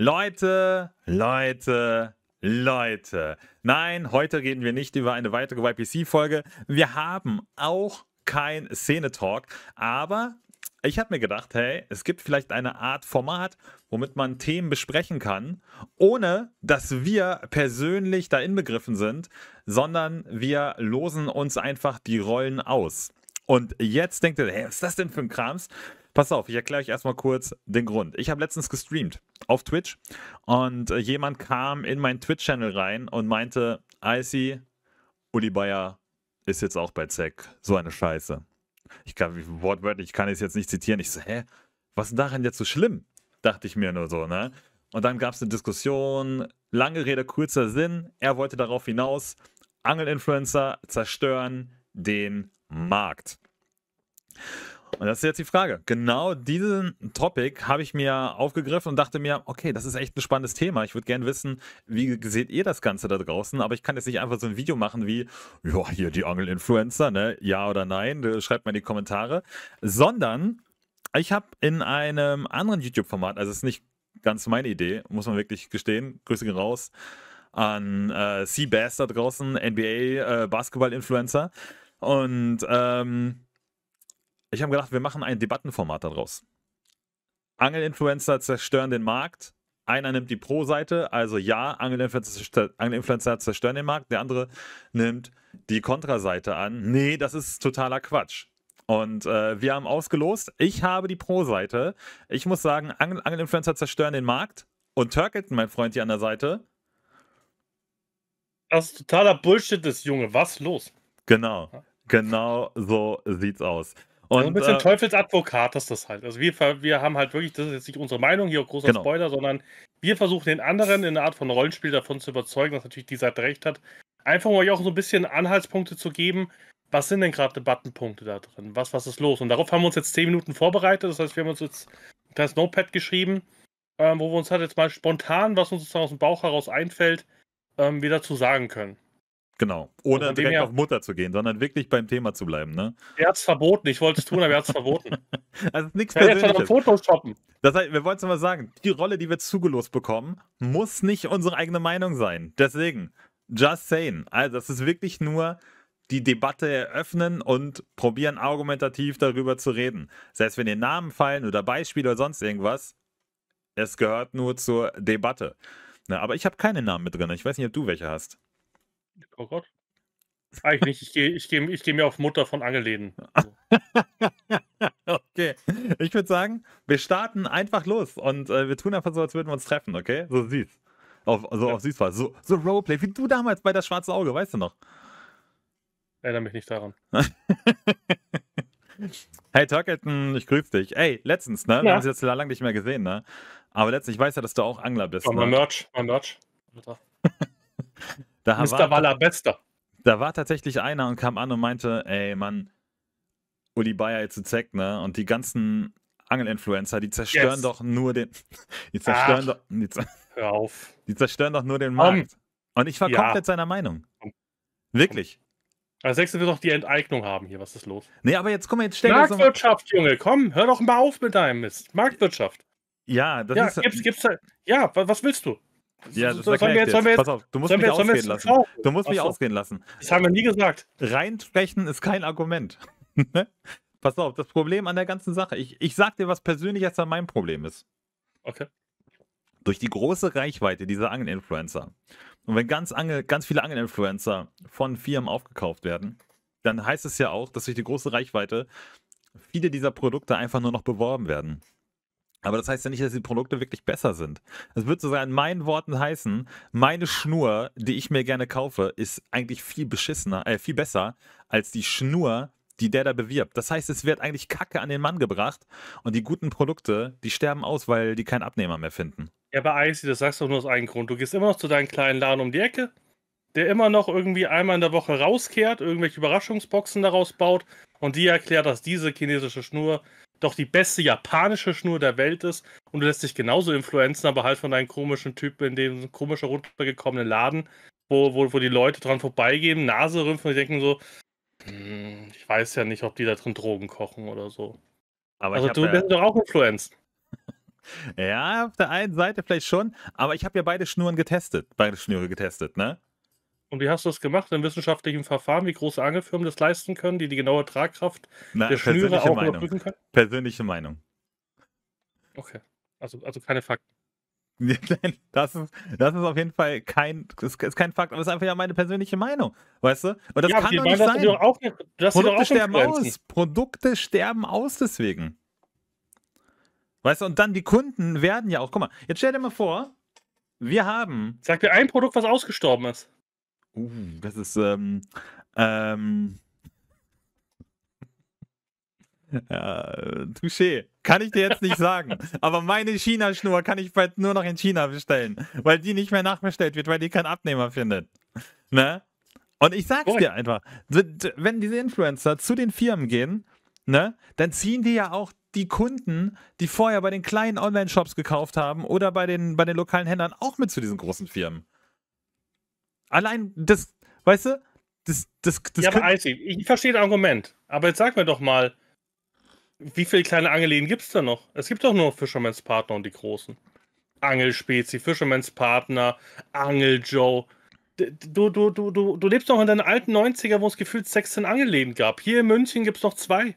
Leute, Leute, Leute. Nein, heute reden wir nicht über eine weitere YPC-Folge. Wir haben auch kein Szene-Talk, aber ich habe mir gedacht, hey, es gibt vielleicht eine Art Format, womit man Themen besprechen kann, ohne dass wir persönlich da inbegriffen sind, sondern wir losen uns einfach die Rollen aus. Und jetzt denkt ihr, hey, was ist das denn für ein Krams? Pass auf, ich erkläre euch erstmal kurz den Grund. Ich habe letztens gestreamt auf Twitch und äh, jemand kam in meinen Twitch-Channel rein und meinte, Icy, Uli Bayer ist jetzt auch bei Zack. So eine Scheiße. Ich kann, wortwörtlich, ich kann es jetzt nicht zitieren. Ich so, hä, was ist daran jetzt so schlimm? Dachte ich mir nur so, ne? Und dann gab es eine Diskussion, lange Rede, kurzer Sinn. Er wollte darauf hinaus, Angel-Influencer zerstören den Markt. Und das ist jetzt die Frage. Genau diesen Topic habe ich mir aufgegriffen und dachte mir, okay, das ist echt ein spannendes Thema. Ich würde gerne wissen, wie seht ihr das Ganze da draußen? Aber ich kann jetzt nicht einfach so ein Video machen wie, ja, hier die Angel-Influencer, ne? Ja oder nein? Äh, schreibt mal in die Kommentare. Sondern ich habe in einem anderen YouTube-Format, also es ist nicht ganz meine Idee, muss man wirklich gestehen. Grüße gehen raus an äh, C-Bass da draußen, NBA-Basketball-Influencer. Äh, und ähm, ich habe gedacht, wir machen ein Debattenformat daraus. Angelinfluencer zerstören den Markt. Einer nimmt die Pro-Seite, also ja, Angelinfluencer, zerstören den Markt. Der andere nimmt die Kontra-Seite an. Nee, das ist totaler Quatsch. Und äh, wir haben ausgelost. Ich habe die Pro-Seite. Ich muss sagen, Angel Angelinfluencer zerstören den Markt. Und Turkleton, mein Freund hier an der Seite. Das ist totaler Bullshit das Junge. Was los? Genau. Genau so sieht's aus. Und, also ein bisschen äh, Teufelsadvokat ist das halt. Also wir, wir haben halt wirklich, das ist jetzt nicht unsere Meinung, hier auch großer genau. Spoiler, sondern wir versuchen den anderen in einer Art von Rollenspiel davon zu überzeugen, dass natürlich die Seite recht hat. Einfach um euch auch so ein bisschen Anhaltspunkte zu geben, was sind denn gerade Debattenpunkte da drin? Was, was ist los? Und darauf haben wir uns jetzt 10 Minuten vorbereitet. Das heißt, wir haben uns jetzt ein kleines Notepad geschrieben, ähm, wo wir uns halt jetzt mal spontan, was uns sozusagen aus dem Bauch heraus einfällt, ähm, wieder zu sagen können. Genau, ohne direkt her, auf Mutter zu gehen, sondern wirklich beim Thema zu bleiben. Ne? Er hat es verboten, ich wollte es tun, aber er hat es verboten. also nichts ja, Persönliches. Jetzt Fotos shoppen. Das heißt, wir wollten es mal sagen, die Rolle, die wir zugelost bekommen, muss nicht unsere eigene Meinung sein. Deswegen, just saying. Also das ist wirklich nur die Debatte eröffnen und probieren argumentativ darüber zu reden. Das heißt, wenn dir Namen fallen oder Beispiele oder sonst irgendwas, es gehört nur zur Debatte. Na, aber ich habe keine Namen mit drin. Ich weiß nicht, ob du welche hast. Oh Gott. Eigentlich nicht. Ich gehe ich geh, ich geh mir auf Mutter von Angeläden. okay. Ich würde sagen, wir starten einfach los und äh, wir tun einfach so, als würden wir uns treffen, okay? So süß. Auf, so ja. auf süß war. So, so Roleplay, wie du damals bei das schwarze Auge, weißt du noch? Erinnere mich nicht daran. hey Turkleton, ich grüße dich. Ey, letztens, ne? Ja. Wir haben uns jetzt lange nicht mehr gesehen, ne? Aber letztens, ich weiß ja, dass du auch Angler bist. Und ne? mein Merch, mein Merch. Da Mr. Waller Bester. Da war tatsächlich einer und kam an und meinte, ey Mann, Uli Bayer jetzt zu Zeck, ne? Und die ganzen Angelinfluencer, die zerstören yes. doch nur den. Die zerstören Ach, doch. Die, hör auf. die zerstören doch nur den Markt. Um, und ich war ja. komplett seiner Meinung. Wirklich. Als nächstes wird doch die Enteignung haben hier. Was ist los? Nee, aber jetzt guck mal, jetzt stell Marktwirtschaft, so Junge, komm, hör doch mal auf mit deinem Mist. Marktwirtschaft. Ja, das ja, ist. Gibt's, gibt's, ja, was willst du? Ja, das so, erklärt jetzt, jetzt. jetzt. Pass auf, du musst mich ausgehen lassen. Du musst mich Achso. lassen. Das haben wir nie gesagt. Reinsprechen ist kein Argument. Ne? Pass auf, das Problem an der ganzen Sache. Ich, ich sag dir, was persönlich jetzt an meinem Problem ist. Okay. Durch die große Reichweite dieser Angelinfluencer und wenn ganz, Angel, ganz viele Angelinfluencer von Firmen aufgekauft werden, dann heißt es ja auch, dass durch die große Reichweite viele dieser Produkte einfach nur noch beworben werden. Aber das heißt ja nicht, dass die Produkte wirklich besser sind. Es würde sogar in meinen Worten heißen, meine Schnur, die ich mir gerne kaufe, ist eigentlich viel beschissener, äh, viel besser als die Schnur, die der da bewirbt. Das heißt, es wird eigentlich Kacke an den Mann gebracht und die guten Produkte, die sterben aus, weil die keinen Abnehmer mehr finden. Ja, bei Icy, das sagst du nur aus einem Grund. Du gehst immer noch zu deinem kleinen Laden um die Ecke, der immer noch irgendwie einmal in der Woche rauskehrt, irgendwelche Überraschungsboxen daraus baut und die erklärt, dass diese chinesische Schnur doch die beste japanische Schnur der Welt ist und du lässt dich genauso influenzen, aber halt von deinen komischen Typen in dem komischen runtergekommenen Laden, wo, wo, wo die Leute dran vorbeigehen, Nase rümpfen und denken so, hm, ich weiß ja nicht, ob die da drin Drogen kochen oder so. Aber also du bist ja doch auch Influencer. ja, auf der einen Seite vielleicht schon, aber ich habe ja beide Schnuren getestet, beide Schnüre getestet, ne? Und wie hast du das gemacht? In wissenschaftlichen Verfahren, wie große Angelfirmen das leisten können, die die genaue Tragkraft Na, der Schnüre auch Meinung. überprüfen können? Persönliche Meinung. Okay, also, also keine Fakten. das ist, das ist auf jeden Fall kein, ist, ist kein Fakt, aber es ist einfach ja meine persönliche Meinung, weißt du? Und das ja, kann doch nicht sein. Doch auch, Produkte sterben aus. Produkte sterben aus deswegen. Weißt du, und dann die Kunden werden ja auch, guck mal, jetzt stell dir mal vor, wir haben. Sag mir ein Produkt, was ausgestorben ist. Uh, das ist, ähm, ähm, ja, äh, Touché. Kann ich dir jetzt nicht sagen. Aber meine China-Schnur kann ich bald nur noch in China bestellen, weil die nicht mehr nachbestellt wird, weil die keinen Abnehmer findet. Ne? Und ich sag's Boy. dir einfach, wenn diese Influencer zu den Firmen gehen, ne, dann ziehen die ja auch die Kunden, die vorher bei den kleinen Online-Shops gekauft haben oder bei den, bei den lokalen Händlern auch mit zu diesen großen Firmen. Allein das, weißt du? Das, das, das ja, aber Icy, ich verstehe das Argument. Aber jetzt sag mir doch mal, wie viele kleine Angelinen gibt es da noch? Es gibt doch nur Fisherman's Partner und die großen. Angelspezi, Fisherman's Partner, Angel Joe. Du, du, du, du, du lebst noch in deinen alten 90er, wo es gefühlt 16 Angelläden gab. Hier in München gibt es noch zwei.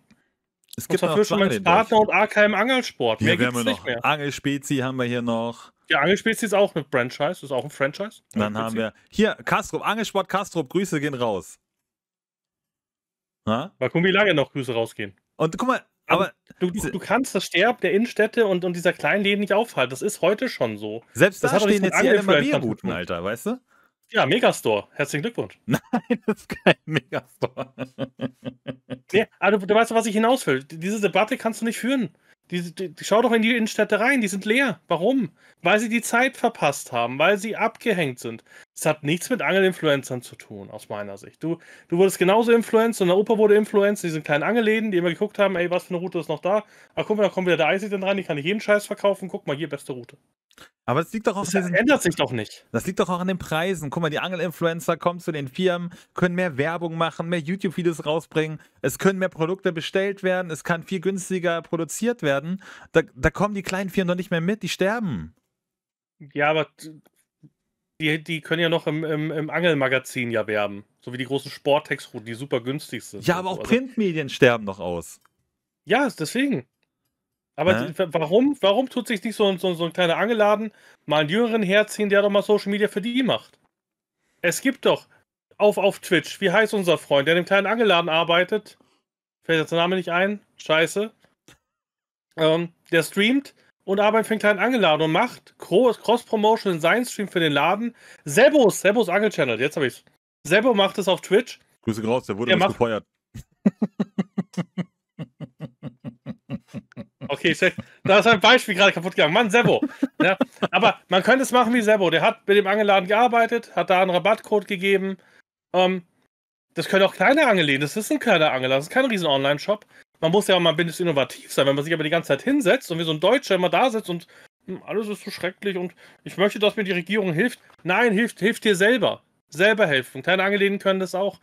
Es gibt noch Fisherman's Partner und AKM Angelsport. Mehr hier gibt's wir noch. nicht mehr. Angelspezi haben wir hier noch. Ja, Angelspiel ist jetzt auch ein Franchise, ist auch ein Franchise. Dann haben wir hier Kastrup, Angelsport Kastrup, Grüße gehen raus. Na? Mal gucken, wie lange noch Grüße rausgehen. Und guck mal, aber. Du, du, du kannst das Sterben der Innenstädte und, und dieser kleinen Läden nicht aufhalten. Das ist heute schon so. Selbst das da stehen jetzt die LMAB-Routen, Alter, weißt du? Ja, Megastore. Herzlichen Glückwunsch. Nein, das ist kein Megastore. nee, aber also, du, du weißt, was ich hinaus Diese Debatte kannst du nicht führen. Die, die, schau doch in die Innenstädte rein, die sind leer. Warum? Weil sie die Zeit verpasst haben, weil sie abgehängt sind. Es hat nichts mit Angelinfluencern zu tun, aus meiner Sicht. Du, du wurdest genauso influenced und der Opa wurde die sind kleinen Angeläden, die immer geguckt haben, ey, was für eine Route ist noch da? Ach, guck mal, da kommt wieder der Eisig dann rein, die kann ich jeden Scheiß verkaufen, guck mal, hier, beste Route. Aber es liegt doch auch das diesen, ändert sich doch nicht. Das liegt doch auch an den Preisen. Guck mal, die Angel-Influencer kommen zu den Firmen, können mehr Werbung machen, mehr YouTube-Videos rausbringen, es können mehr Produkte bestellt werden, es kann viel günstiger produziert werden. Da, da kommen die kleinen Firmen doch nicht mehr mit, die sterben. Ja, aber die, die können ja noch im, im, im Angelmagazin ja werben. So wie die großen Sporttextrouten, die super günstig sind. Ja, aber auch also. Printmedien sterben doch aus. Ja, deswegen. Aber äh? warum, warum tut sich nicht so, so, so ein kleiner Angeladen mal einen jüngeren herziehen, der doch mal Social Media für die macht? Es gibt doch auf, auf Twitch, wie heißt unser Freund, der in dem kleinen Angeladen arbeitet? Fällt jetzt der Name nicht ein? Scheiße. Ähm, der streamt und arbeitet für den kleinen Angeladen und macht Cross-Promotion in seinen Stream für den Laden. Sebos, Sebos Angel-Channel, jetzt habe ich's. Sebo macht es auf Twitch. Grüße raus, der wurde der macht, gefeuert. Okay, check. Da ist ein Beispiel gerade kaputt gegangen. Mann, Sebo. Ja, aber man könnte es machen wie Sebo. Der hat mit dem Angelladen gearbeitet, hat da einen Rabattcode gegeben. Ähm, das können auch kleine Angeläden. Das ist ein kleiner Angeladen. Das ist kein riesen Online-Shop. Man muss ja auch mal ein bisschen innovativ sein, wenn man sich aber die ganze Zeit hinsetzt und wie so ein Deutscher immer da sitzt und hm, alles ist so schrecklich und ich möchte, dass mir die Regierung hilft. Nein, hilft, hilft dir selber. Selber helfen. Kleine Angeläden können das auch.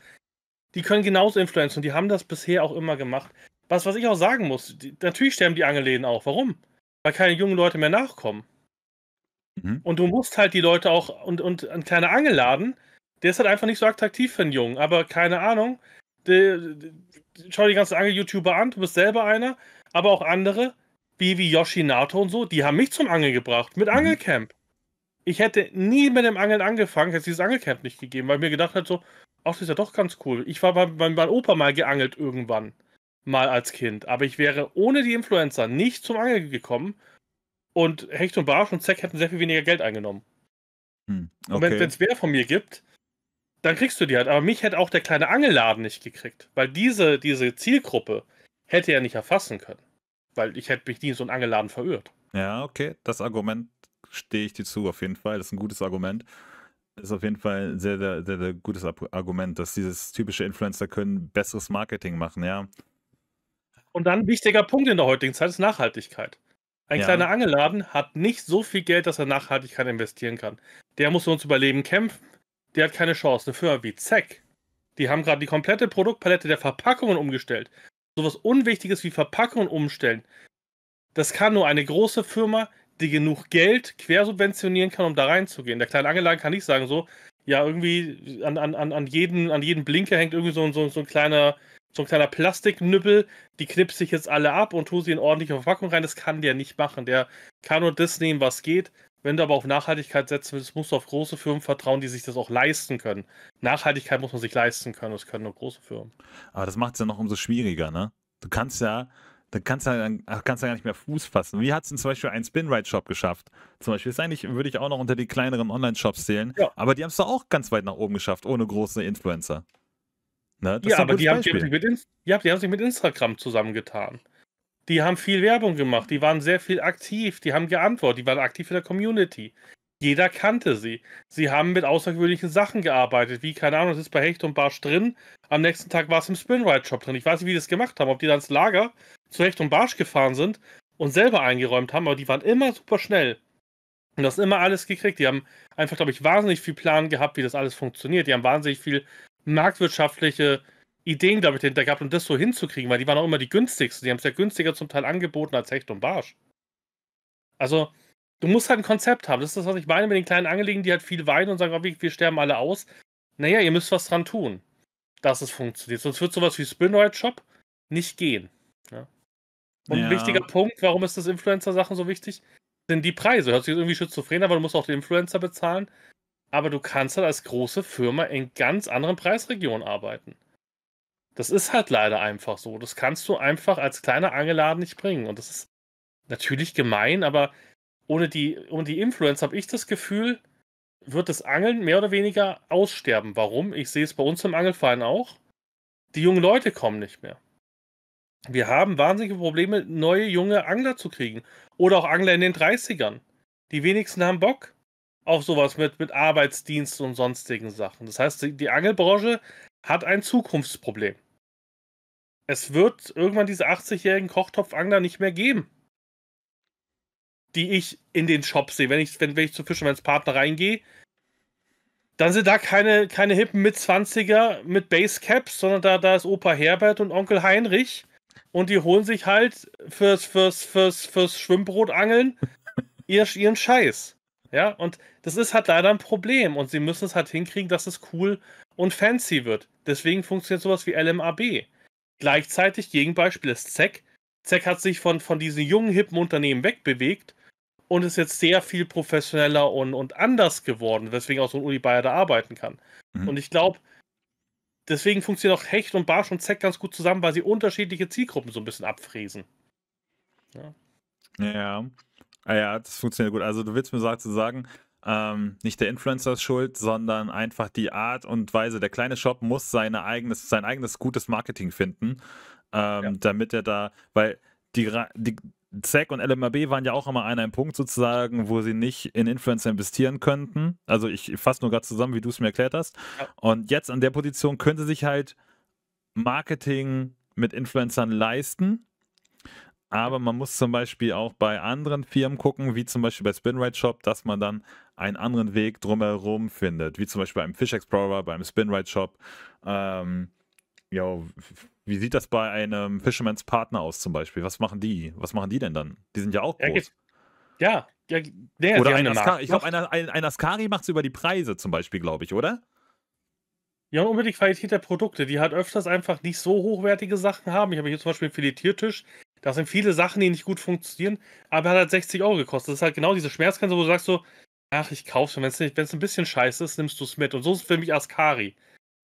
Die können genauso influenzen und die haben das bisher auch immer gemacht. Was, was ich auch sagen muss, die, natürlich sterben die Angeläden auch. Warum? Weil keine jungen Leute mehr nachkommen. Mhm. Und du musst halt die Leute auch und, und ein kleiner Angelladen, der ist halt einfach nicht so attraktiv für einen Jungen. Aber keine Ahnung, die, die, schau die ganzen Angel-YouTuber an, du bist selber einer, aber auch andere, wie, wie Yoshi Nato und so, die haben mich zum Angeln gebracht, mit mhm. Angelcamp. Ich hätte nie mit dem Angeln angefangen, hätte es dieses Angelcamp nicht gegeben, weil ich mir gedacht hat so, ach, das ist ja doch ganz cool. Ich war bei, bei meinem Opa mal geangelt irgendwann mal als Kind, aber ich wäre ohne die Influencer nicht zum Angeln gekommen und Hecht und Barsch und Zack hätten sehr viel weniger Geld eingenommen. Hm, okay. Und wenn es mehr von mir gibt, dann kriegst du die halt. Aber mich hätte auch der kleine Angelladen nicht gekriegt, weil diese, diese Zielgruppe hätte er nicht erfassen können. Weil ich hätte mich nie in so einen Angelladen verirrt. Ja, okay, das Argument stehe ich dir zu, auf jeden Fall. Das ist ein gutes Argument ist auf jeden Fall ein sehr, sehr, sehr, sehr, gutes Argument, dass dieses typische Influencer können besseres Marketing machen, ja. Und dann ein wichtiger Punkt in der heutigen Zeit ist Nachhaltigkeit. Ein ja. kleiner Angelladen hat nicht so viel Geld, dass er Nachhaltigkeit investieren kann. Der muss ums Überleben kämpfen. Der hat keine Chance. Eine Firma wie Zack, die haben gerade die komplette Produktpalette der Verpackungen umgestellt. Sowas Unwichtiges wie Verpackungen umstellen. Das kann nur eine große Firma, die genug Geld quersubventionieren kann, um da reinzugehen. Der kleine Angelladen kann nicht sagen so, ja, irgendwie an, an, an, jeden, an jeden Blinker hängt irgendwie so, so, so ein kleiner so ein kleiner Plastiknüppel, die knipse ich jetzt alle ab und tue sie in ordentliche Verpackung rein. Das kann der nicht machen. Der kann nur das nehmen, was geht. Wenn du aber auf Nachhaltigkeit setzen willst, musst du auf große Firmen vertrauen, die sich das auch leisten können. Nachhaltigkeit muss man sich leisten können, das können nur große Firmen. Aber das macht es ja noch umso schwieriger, ne? Du kannst ja, dann kannst ja, kannst ja gar nicht mehr Fuß fassen. Wie hat es denn zum Beispiel ein Spinrite-Shop geschafft? Zum Beispiel ist eigentlich, würde ich auch noch unter die kleineren Online-Shops zählen, ja. aber die haben es doch auch ganz weit nach oben geschafft, ohne große Influencer. Ne? Ja, aber die haben, die, haben in, ja, die haben, sich mit Instagram zusammengetan. Die haben viel Werbung gemacht, die waren sehr viel aktiv, die haben geantwortet, die waren aktiv in der Community. Jeder kannte sie. Sie haben mit außergewöhnlichen Sachen gearbeitet, wie, keine Ahnung, es ist bei Hecht und Barsch drin. Am nächsten Tag war es im Spinride-Shop drin. Ich weiß nicht, wie die das gemacht haben, ob die dann ins Lager zu Hecht und Barsch gefahren sind und selber eingeräumt haben, aber die waren immer super schnell. Und das immer alles gekriegt. Die haben einfach, glaube ich, wahnsinnig viel Plan gehabt, wie das alles funktioniert. Die haben wahnsinnig viel marktwirtschaftliche Ideen, glaube ich, dahinter gehabt, um das so hinzukriegen, weil die waren auch immer die günstigsten. Die haben es ja günstiger zum Teil angeboten als Hecht und Barsch. Also, du musst halt ein Konzept haben. Das ist das, was ich meine mit den kleinen Angelegen, die halt viel weinen und sagen, oh, wir, wir sterben alle aus. Naja, ihr müsst was dran tun, dass es funktioniert. Sonst wird sowas wie Spinroid Shop nicht gehen. Ja. Und ja. ein wichtiger Punkt, warum ist das Influencer-Sachen so wichtig? Sind die Preise. Hört sich irgendwie schizophren, aber du musst auch den Influencer bezahlen aber du kannst halt als große Firma in ganz anderen Preisregionen arbeiten. Das ist halt leider einfach so. Das kannst du einfach als kleiner Angeladen nicht bringen. Und das ist natürlich gemein, aber ohne die, ohne die Influence habe ich das Gefühl, wird das Angeln mehr oder weniger aussterben. Warum? Ich sehe es bei uns im Angelverein auch. Die jungen Leute kommen nicht mehr. Wir haben wahnsinnige Probleme, neue junge Angler zu kriegen. Oder auch Angler in den 30ern. Die wenigsten haben Bock auch sowas mit, mit Arbeitsdienst und sonstigen Sachen. Das heißt, die, die Angelbranche hat ein Zukunftsproblem. Es wird irgendwann diese 80-jährigen Kochtopfangler nicht mehr geben, die ich in den Shops sehe. Wenn ich, wenn, wenn ich zu Fischermanns Partner reingehe, dann sind da keine, keine hippen 20er mit Basecaps, sondern da, da ist Opa Herbert und Onkel Heinrich und die holen sich halt fürs, fürs, fürs, fürs Schwimmbrotangeln ihren Scheiß. Ja, und das ist halt leider ein Problem. Und sie müssen es halt hinkriegen, dass es cool und fancy wird. Deswegen funktioniert sowas wie LMAB. Gleichzeitig Gegenbeispiel ist ZEC. ZEC hat sich von, von diesen jungen, hippen Unternehmen wegbewegt und ist jetzt sehr viel professioneller und, und anders geworden, weswegen auch so ein Uli Bayer da arbeiten kann. Mhm. Und ich glaube, deswegen funktionieren auch Hecht und Barsch und ZEC ganz gut zusammen, weil sie unterschiedliche Zielgruppen so ein bisschen abfräsen. Ja. ja. Ah ja, das funktioniert gut. Also du willst mir sagen, zu sagen, ähm, nicht der Influencer ist schuld, sondern einfach die Art und Weise. Der kleine Shop muss seine eigenes, sein eigenes gutes Marketing finden, ähm, ja. damit er da, weil die, die Zack und LMAB waren ja auch immer an einem Punkt sozusagen, wo sie nicht in Influencer investieren könnten. Also ich fasse nur gerade zusammen, wie du es mir erklärt hast. Ja. Und jetzt an der Position können sie sich halt Marketing mit Influencern leisten, aber man muss zum Beispiel auch bei anderen Firmen gucken, wie zum Beispiel bei Spinrite Shop, dass man dann einen anderen Weg drumherum findet, wie zum Beispiel beim Fish Explorer, beim Spinrite Shop. Ähm, ja, wie sieht das bei einem Fisherman's Partner aus zum Beispiel? Was machen die? Was machen die denn dann? Die sind ja auch groß. Ja, ja, ja oder ein Askari. Ich glaube, ein, ein, ein Askari macht es über die Preise zum Beispiel, glaube ich, oder? Ja, und unbedingt Qualität der Produkte. Die hat öfters einfach nicht so hochwertige Sachen haben. Ich habe hier zum Beispiel einen Filetiertisch, da sind viele Sachen, die nicht gut funktionieren, aber er hat halt 60 Euro gekostet. Das ist halt genau diese Schmerzgrenze, wo du sagst so, ach, ich kauf's, wenn es ein bisschen scheiße ist, nimmst du es mit. Und so ist für mich Askari.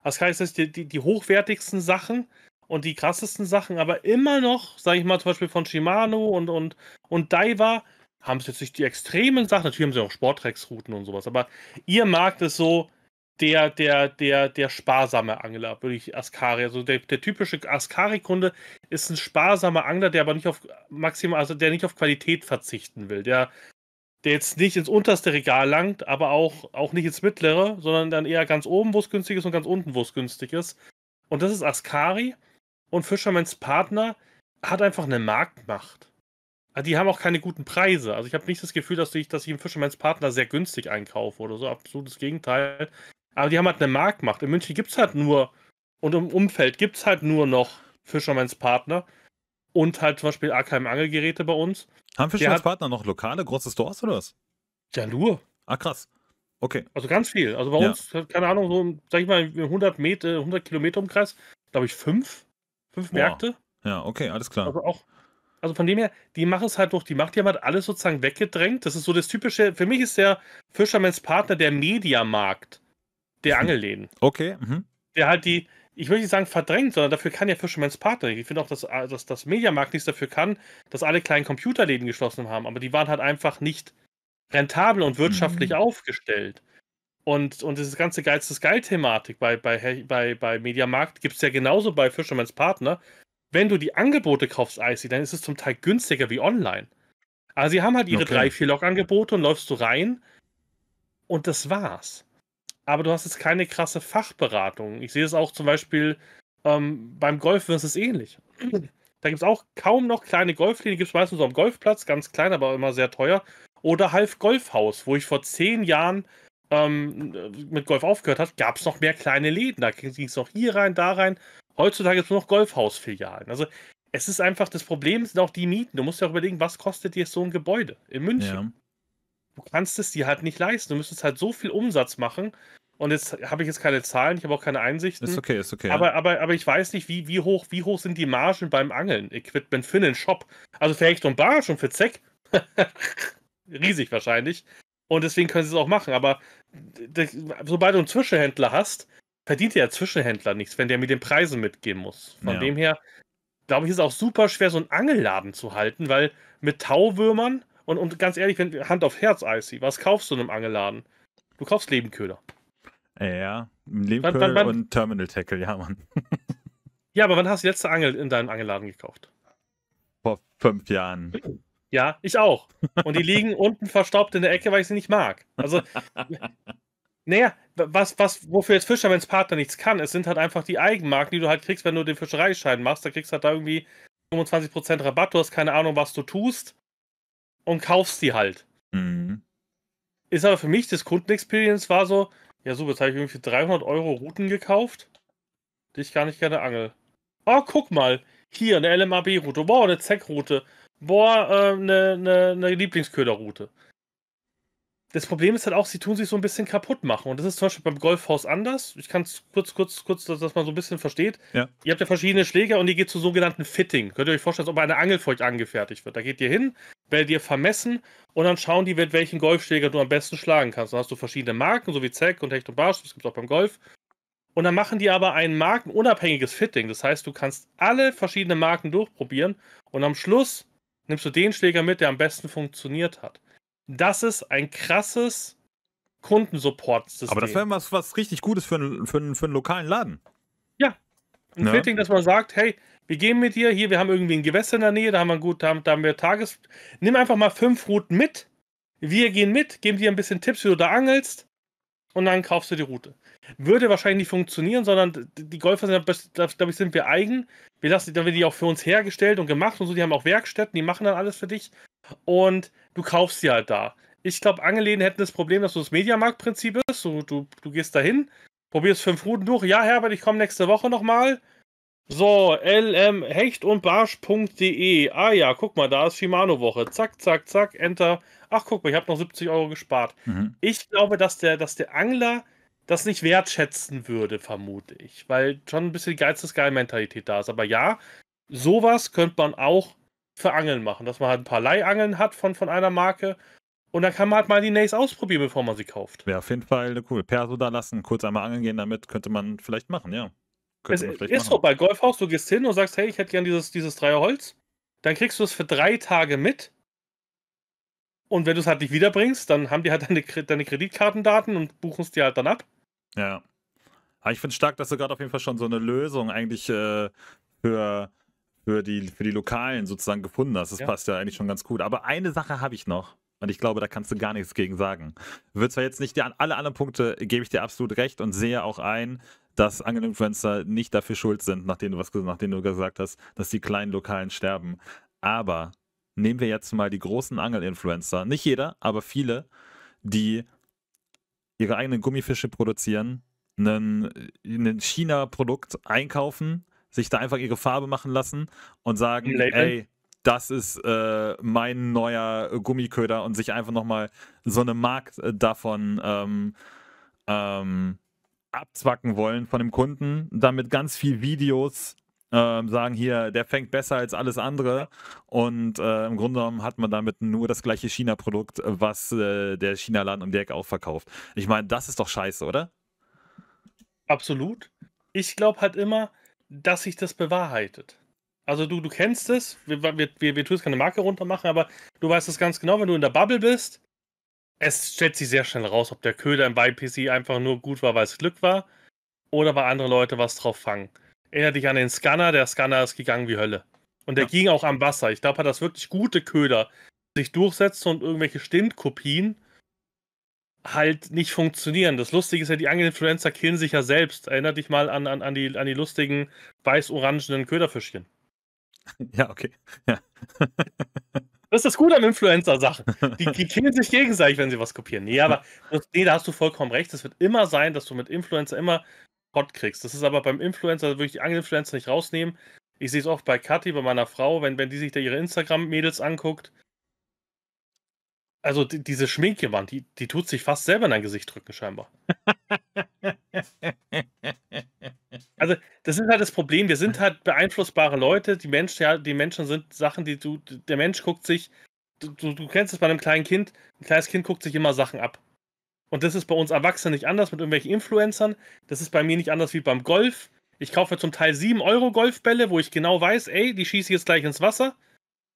Askari ist das die, die, die hochwertigsten Sachen und die krassesten Sachen, aber immer noch, sage ich mal, zum Beispiel von Shimano und, und, und Daiwa, haben es jetzt nicht die extremen Sachen. Natürlich haben sie auch Sporttrecksrouten und sowas, aber ihr Markt ist so, der, der, der, der sparsame Angler, würde ich Askari. Also der, der typische Askari-Kunde ist ein sparsamer Angler, der aber nicht auf maximal, also der nicht auf Qualität verzichten will. Der, der jetzt nicht ins unterste Regal langt, aber auch, auch nicht ins mittlere, sondern dann eher ganz oben, wo es günstig ist und ganz unten, wo es günstig ist. Und das ist Askari und Fisherman's Partner hat einfach eine Marktmacht. Ah, die haben auch keine guten Preise. Also ich habe nicht das Gefühl, dass ich, dass ich im Fisherman's Partner sehr günstig einkaufe oder so. Absolutes Gegenteil. Aber die haben halt eine Marktmacht. In München gibt es halt nur, und im Umfeld gibt es halt nur noch Fisherman's Partner und halt zum Beispiel AKM Angelgeräte bei uns. Haben Fisherman's hat, Partner noch lokale, große Stores oder was? Ja, nur. Ah, krass. Okay. Also ganz viel. Also bei ja. uns, keine Ahnung, so, sag ich mal, 100 Meter, 100 Kilometer Umkreis, glaube ich, fünf, fünf Boah. Märkte. Ja, okay, alles klar. Also auch, also von dem her, die machen es halt durch die Macht, die haben halt alles sozusagen weggedrängt. Das ist so das typische, für mich ist der Fisherman's Partner der Mediamarkt der mhm. Angelläden. Okay. Mhm. Der halt die, ich würde nicht sagen verdrängt, sondern dafür kann ja Fisherman's Partner. Ich finde auch, dass, äh, dass das Mediamarkt nichts dafür kann, dass alle kleinen Computerläden geschlossen haben, aber die waren halt einfach nicht rentabel und wirtschaftlich mhm. aufgestellt. Und, und dieses ganze Geiz Thematik bei, bei, bei, bei Mediamarkt gibt es ja genauso bei Fisherman's Partner. Wenn du die Angebote kaufst, Icy, dann ist es zum Teil günstiger wie online. Also sie haben halt ihre okay. drei, vier Log-Angebote und läufst du rein und das war's aber du hast jetzt keine krasse Fachberatung. Ich sehe es auch zum Beispiel ähm, beim Golf ist es ähnlich. Da gibt es auch kaum noch kleine Golflinien, gibt es meistens so am Golfplatz, ganz klein, aber immer sehr teuer. Oder Half Golfhaus, wo ich vor zehn Jahren ähm, mit Golf aufgehört habe, gab es noch mehr kleine Läden. Da ging es noch hier rein, da rein. Heutzutage gibt es nur noch Golfhausfilialen. Also es ist einfach, das Problem sind auch die Mieten. Du musst ja auch überlegen, was kostet dir so ein Gebäude in München? Ja du kannst es dir halt nicht leisten. Du müsstest halt so viel Umsatz machen. Und jetzt habe ich jetzt keine Zahlen, ich habe auch keine Einsichten. Ist okay, ist okay. Aber, ja. aber, aber ich weiß nicht, wie, wie, hoch, wie hoch sind die Margen beim Angeln, Equipment für den Shop. Also für Hecht und Barsch und für Zeck. Riesig wahrscheinlich. Und deswegen können sie es auch machen. Aber sobald du einen Zwischenhändler hast, verdient der Zwischenhändler nichts, wenn der mit den Preisen mitgehen muss. Von ja. dem her, glaube ich, ist es auch super schwer, so einen Angelladen zu halten, weil mit Tauwürmern und, und ganz ehrlich, wenn Hand auf Herz, Icy, was kaufst du in einem Angelladen? Du kaufst Lebenköder. Ja, Lebenköder wann, wann, wann, und Terminal Tackle, ja, Mann. ja, aber wann hast du letzte Angel in deinem Angelladen gekauft? Vor fünf Jahren. Ja, ich auch. Und die liegen unten verstaubt in der Ecke, weil ich sie nicht mag. Also, naja, was, was, wofür jetzt Fischermans Partner nichts kann, es sind halt einfach die Eigenmarken, die du halt kriegst, wenn du den Fischereischein machst. Da kriegst du halt da irgendwie 25% Rabatt, du hast keine Ahnung, was du tust und kaufst die halt. Mhm. Ist aber für mich das Kundenexperience war so, ja super, jetzt habe ich irgendwie 300 Euro Routen gekauft, die ich gar nicht gerne angel. Oh, guck mal, hier eine LMAB-Route, boah, eine Zeck-Route, boah, äh, eine, eine, eine Lieblingsköderroute das Problem ist halt auch, sie tun sich so ein bisschen kaputt machen. Und das ist zum Beispiel beim Golfhaus anders. Ich kann es kurz, kurz, kurz, dass, dass, man so ein bisschen versteht. Ja. Ihr habt ja verschiedene Schläger und die geht zu sogenannten Fitting. Könnt ihr euch vorstellen, als ob eine Angel für euch angefertigt wird. Da geht ihr hin, werdet ihr vermessen und dann schauen die, mit welchen Golfschläger du am besten schlagen kannst. Dann hast du verschiedene Marken, so wie Zeck und Hecht und Barsch, das gibt es auch beim Golf. Und dann machen die aber ein markenunabhängiges Fitting. Das heißt, du kannst alle verschiedenen Marken durchprobieren und am Schluss nimmst du den Schläger mit, der am besten funktioniert hat das ist ein krasses Kundensupport-System. Aber das wäre was, was richtig Gutes für, einen, für, einen, für einen lokalen Laden. Ja. Ein ja. Ne? Fitting, dass man sagt, hey, wir gehen mit dir, hier, wir haben irgendwie ein Gewässer in der Nähe, da haben wir gut, da da haben wir Tages. Nimm einfach mal fünf Routen mit. Wir gehen mit, geben dir ein bisschen Tipps, wie du da angelst und dann kaufst du die Route. Würde wahrscheinlich nicht funktionieren, sondern die Golfer sind, glaube ich, sind wir eigen. Wir lassen, da wird die auch für uns hergestellt und gemacht und so. Die haben auch Werkstätten, die machen dann alles für dich und du kaufst sie halt da. Ich glaube, Angeläden hätten das Problem, dass du das Mediamarkt-Prinzip ist. Du, du, du gehst dahin, probierst fünf Routen durch. Ja, Herbert, ich komme nächste Woche nochmal. So, lmhechtundbarsch.de. Ah ja, guck mal, da ist Shimano-Woche. Zack, zack, zack, Enter. Ach, guck mal, ich habe noch 70 Euro gespart. Mhm. Ich glaube, dass der, dass der Angler das nicht wertschätzen würde, vermute ich. Weil schon ein bisschen die geistesgeil Mentalität da ist. Aber ja, sowas könnte man auch für Angeln machen, dass man halt ein paar Leihangeln hat von, von einer Marke und dann kann man halt mal die Nays ausprobieren, bevor man sie kauft. Ja, auf jeden Fall cool. Perso da lassen, kurz einmal angeln gehen damit, könnte man vielleicht machen, ja. Könnte es ist so, bei Golfhaus, du gehst hin und sagst, hey, ich hätte gern dieses, dieses Dreierholz. Dann kriegst du es für drei Tage mit. Und wenn du es halt nicht wiederbringst, dann haben die halt deine, deine Kreditkartendaten und buchen es dir halt dann ab. Ja. Aber ich finde stark, dass du gerade auf jeden Fall schon so eine Lösung eigentlich äh, für für die, für die Lokalen sozusagen gefunden hast. Das ja. passt ja eigentlich schon ganz gut. Aber eine Sache habe ich noch. Und ich glaube, da kannst du gar nichts gegen sagen. Wird zwar jetzt nicht, an alle anderen Punkte gebe ich dir absolut recht und sehe auch ein, dass Angel-Influencer nicht dafür schuld sind, nachdem du, was, nachdem du gesagt hast, dass die kleinen Lokalen sterben. Aber nehmen wir jetzt mal die großen Angel-Influencer, nicht jeder, aber viele, die ihre eigenen Gummifische produzieren, ein China-Produkt einkaufen, sich da einfach ihre Farbe machen lassen und sagen, ey, das ist äh, mein neuer Gummiköder und sich einfach nochmal so eine Markt äh, davon ähm, ähm, abzwacken wollen von dem Kunden, damit ganz viel Videos ähm, sagen, hier, der fängt besser als alles andere und äh, im Grunde genommen hat man damit nur das gleiche China-Produkt, was äh, der China-Laden um die Ecke auch verkauft. Ich meine, das ist doch scheiße, oder? Absolut. Ich glaube halt immer, dass sich das bewahrheitet. Also du, du kennst es, wir, wir, wir, wir tun es keine Marke runter machen, aber du weißt es ganz genau, wenn du in der Bubble bist, es stellt sich sehr schnell raus, ob der Köder im YPC einfach nur gut war, weil es Glück war, oder weil andere Leute was drauf fangen. Erinnere dich an den Scanner, der Scanner ist gegangen wie Hölle. Und der ja. ging auch am Wasser. Ich glaube, hat das wirklich gute Köder sich durchsetzt und irgendwelche Stintkopien. kopien halt nicht funktionieren. Das Lustige ist ja, die Angelinfluencer killen sich ja selbst. Erinner dich mal an, an, an, die, an die lustigen weiß-orangenen Köderfischchen. Ja, okay. Ja. Das ist das Gute an Influencer-Sachen. Die, die killen sich gegenseitig, wenn sie was kopieren. Nee, aber nee, da hast du vollkommen recht. Es wird immer sein, dass du mit Influencer immer Gott kriegst. Das ist aber beim Influencer, da würde ich die Angelinfluencer nicht rausnehmen. Ich sehe es oft bei Kathi, bei meiner Frau, wenn, wenn die sich da ihre Instagram-Mädels anguckt, also die, diese Schminke, Mann, die, die tut sich fast selber in dein Gesicht drücken, scheinbar. also, das ist halt das Problem. Wir sind halt beeinflussbare Leute. Die Menschen, ja, die Menschen sind Sachen, die du, der Mensch guckt sich, du, du kennst es bei einem kleinen Kind, ein kleines Kind guckt sich immer Sachen ab. Und das ist bei uns Erwachsenen nicht anders mit irgendwelchen Influencern. Das ist bei mir nicht anders wie beim Golf. Ich kaufe zum Teil 7 Euro Golfbälle, wo ich genau weiß, ey, die schieße ich jetzt gleich ins Wasser.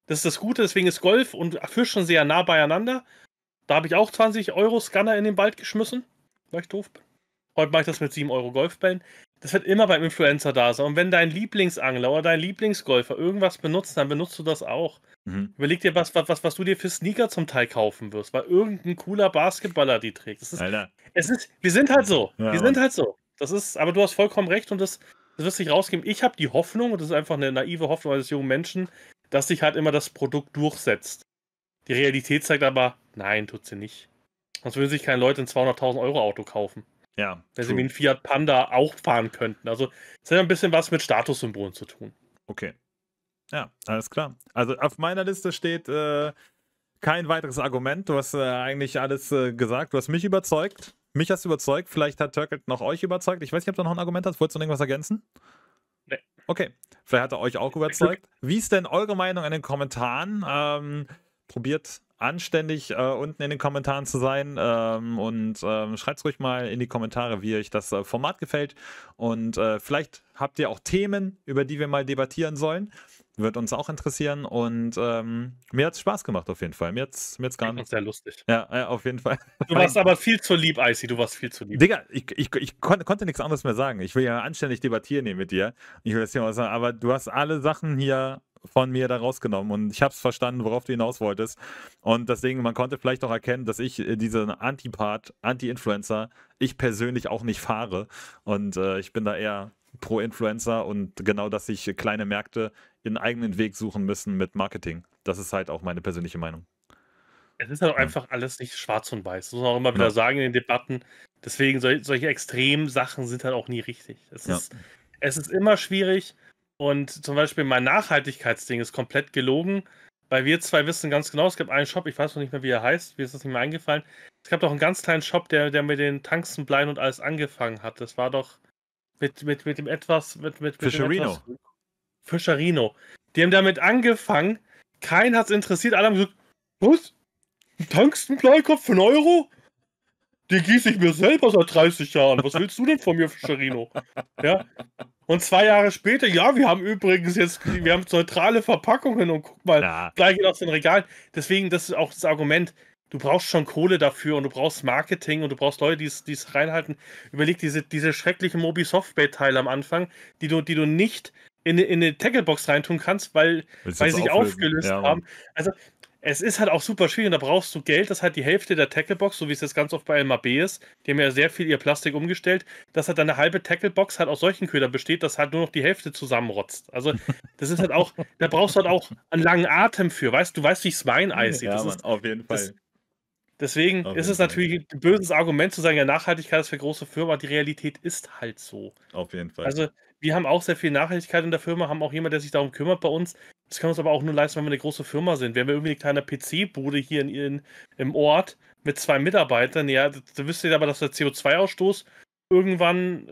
Das ist das Gute, deswegen ist Golf und Fisch schon sehr nah beieinander. Da habe ich auch 20 Euro Scanner in den Wald geschmissen, weil ich doof bin. Heute mache ich das mit 7 Euro Golfbällen. Das wird immer beim Influencer da sein. Und wenn dein Lieblingsangler oder dein Lieblingsgolfer irgendwas benutzt, dann benutzt du das auch. Mhm. Überleg dir, was, was, was du dir für Sneaker zum Teil kaufen wirst, weil irgendein cooler Basketballer die trägt. Ist, Alter. Es ist, wir sind halt so. Ja, wir sind halt so. Das ist, aber du hast vollkommen recht und das, das wirst du nicht rausgeben. Ich habe die Hoffnung, und das ist einfach eine naive Hoffnung eines jungen Menschen, dass sich halt immer das Produkt durchsetzt. Die Realität zeigt aber, nein, tut sie nicht. Sonst würden sich keine Leute ein 200.000 Euro Auto kaufen. Ja. Wenn true. sie mit einem Fiat Panda auch fahren könnten. Also, es hat ein bisschen was mit Statussymbolen zu tun. Okay. Ja, alles klar. Also, auf meiner Liste steht äh, kein weiteres Argument. Du hast äh, eigentlich alles äh, gesagt. Du hast mich überzeugt. Mich hast du überzeugt. Vielleicht hat Turkelt noch euch überzeugt. Ich weiß nicht, ob du noch ein Argument hast. Wolltest du noch irgendwas ergänzen? Okay, vielleicht hat er euch auch überzeugt. Wie ist denn eure Meinung in den Kommentaren? Ähm, probiert anständig, äh, unten in den Kommentaren zu sein. Ähm, und ähm, schreibt es ruhig mal in die Kommentare, wie euch das äh, Format gefällt. Und äh, vielleicht habt ihr auch Themen, über die wir mal debattieren sollen. Wird uns auch interessieren. Und ähm, mir hat es Spaß gemacht, auf jeden Fall. Mir hat es mir hat's gar nicht. sehr lustig. Ja, ja, auf jeden Fall. Du warst aber viel zu lieb, Icy. Du warst viel zu lieb. Digga, ich, ich, ich kon konnte nichts anderes mehr sagen. Ich will ja anständig debattieren hier mit dir. Ich will das hier mal sagen. Aber du hast alle Sachen hier von mir da rausgenommen und ich habe es verstanden, worauf du hinaus wolltest. Und deswegen, man konnte vielleicht auch erkennen, dass ich äh, diesen Anti-Part, Anti-Influencer, ich persönlich auch nicht fahre. Und äh, ich bin da eher pro Influencer und genau, dass sich kleine Märkte ihren eigenen Weg suchen müssen mit Marketing. Das ist halt auch meine persönliche Meinung. Es ist halt auch ja. einfach alles nicht schwarz und weiß. Das muss man auch immer wieder ja. sagen in den Debatten. Deswegen, sol solche extremen Sachen sind halt auch nie richtig. Es, ja. ist, es ist immer schwierig und zum Beispiel mein Nachhaltigkeitsding ist komplett gelogen, weil wir zwei wissen ganz genau, es gab einen Shop, ich weiß noch nicht mehr, wie er heißt, mir ist das nicht mehr eingefallen. Es gab doch einen ganz kleinen Shop, der, der mit den Tanzenbleien und alles angefangen hat. Das war doch mit, mit, mit dem etwas. Mit, mit, Fischerino. Fischerino. Die haben damit angefangen, keinen hat es interessiert, alle haben gesagt: Was? Ein Tangstenbleikopf für einen Euro? Den gieße ich mir selber seit 30 Jahren. Was willst du denn von mir, Fischerino? Ja, und zwei Jahre später, ja, wir haben übrigens jetzt, wir haben neutrale Verpackungen und guck mal, Na. gleich geht aus den Regalen. Deswegen, das ist auch das Argument, du brauchst schon Kohle dafür und du brauchst Marketing und du brauchst Leute, die es reinhalten. Überleg diese, diese schrecklichen Mobi Software-Teile am Anfang, die du, die du nicht in, in eine Tacklebox reintun kannst, weil, weil sie sich aufgelöst ja, haben. Also es ist halt auch super schwierig und da brauchst du Geld, dass halt die Hälfte der Tacklebox, so wie es jetzt ganz oft bei MAB ist, die haben ja sehr viel ihr Plastik umgestellt, dass halt eine halbe Tacklebox halt aus solchen Ködern besteht, dass halt nur noch die Hälfte zusammenrotzt. Also das ist halt auch, da brauchst du halt auch einen langen Atem für, weißt du, weißt, wie es mein Eis sieht. Ja, Mann, ist, auf jeden Fall. Das, deswegen auf ist es natürlich ein böses Argument zu sagen, ja, Nachhaltigkeit ist für große Firmen, aber die Realität ist halt so. Auf jeden Fall. Also wir haben auch sehr viel Nachhaltigkeit in der Firma, haben auch jemand, der sich darum kümmert bei uns. Das kann uns aber auch nur leisten, wenn wir eine große Firma sind. Wenn wir irgendwie eine kleine PC-Bude hier in, in, im Ort mit zwei Mitarbeitern, ja, da wisst ihr aber, dass der CO2-Ausstoß irgendwann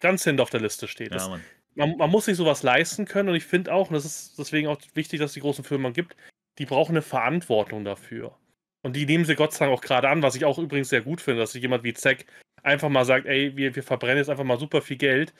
ganz hinten auf der Liste steht. Das, man, man, muss sich sowas leisten können und ich finde auch, und das ist deswegen auch wichtig, dass es die großen Firmen gibt, die brauchen eine Verantwortung dafür. Und die nehmen sie Gott sei Dank auch gerade an, was ich auch übrigens sehr gut finde, dass sich jemand wie Zack einfach mal sagt, ey, wir, wir verbrennen jetzt einfach mal super viel Geld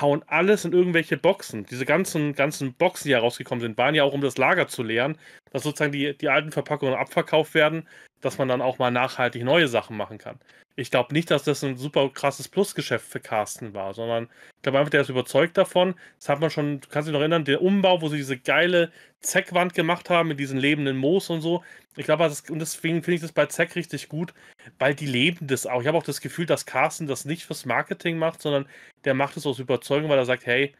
hauen alles in irgendwelche Boxen. Diese ganzen, ganzen Boxen, die herausgekommen sind, waren ja auch, um das Lager zu leeren, dass sozusagen die, die alten Verpackungen abverkauft werden, dass man dann auch mal nachhaltig neue Sachen machen kann. Ich glaube nicht, dass das ein super krasses Plusgeschäft für Carsten war, sondern ich glaube einfach, der ist überzeugt davon. Das hat man schon, du kannst dich noch erinnern, der Umbau, wo sie diese geile Zeckwand gemacht haben mit diesen lebenden Moos und so, ich glaube, und deswegen finde ich das bei Zack richtig gut, weil die leben das auch. Ich habe auch das Gefühl, dass Carsten das nicht fürs Marketing macht, sondern der macht es aus Überzeugung, weil er sagt, hey,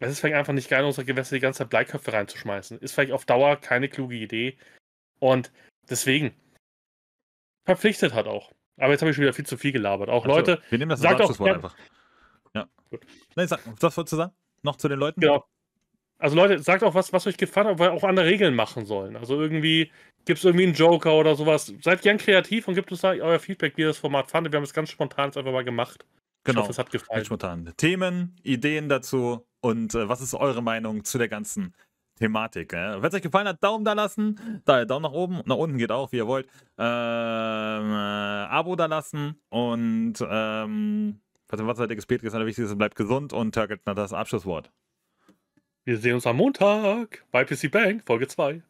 es ist vielleicht einfach nicht geil, in unsere Gewässer die ganze Zeit Bleiköpfe reinzuschmeißen. Ist vielleicht auf Dauer keine kluge Idee. Und deswegen verpflichtet hat auch. Aber jetzt habe ich schon wieder viel zu viel gelabert. Auch also, Leute. Wir nehmen das als Abschlusswort einfach. Ja. Gut. Nein, sag, was wolltest du sagen? Noch zu den Leuten? Genau. Also Leute, sagt auch was, was euch gefallen hat, weil auch andere Regeln machen sollen. Also irgendwie gibt es irgendwie einen Joker oder sowas. Seid gern kreativ und gibt uns da euer Feedback, wie ihr das Format fandet. Wir haben es ganz spontan jetzt einfach mal gemacht. Genau. Ich hoffe, es hat gefallen. Ganz spontan. Themen, Ideen dazu und äh, was ist eure Meinung zu der ganzen Thematik? Äh? Wenn es euch gefallen hat, Daumen da lassen. Da, Daumen nach oben, nach unten geht auch, wie ihr wollt. Ähm, äh, Abo da lassen und ähm, was, was hat der gespielt? Ist wichtig, bleibt gesund und Target hat das Abschlusswort. Wir sehen uns am Montag bei PC Bank, Folge 2.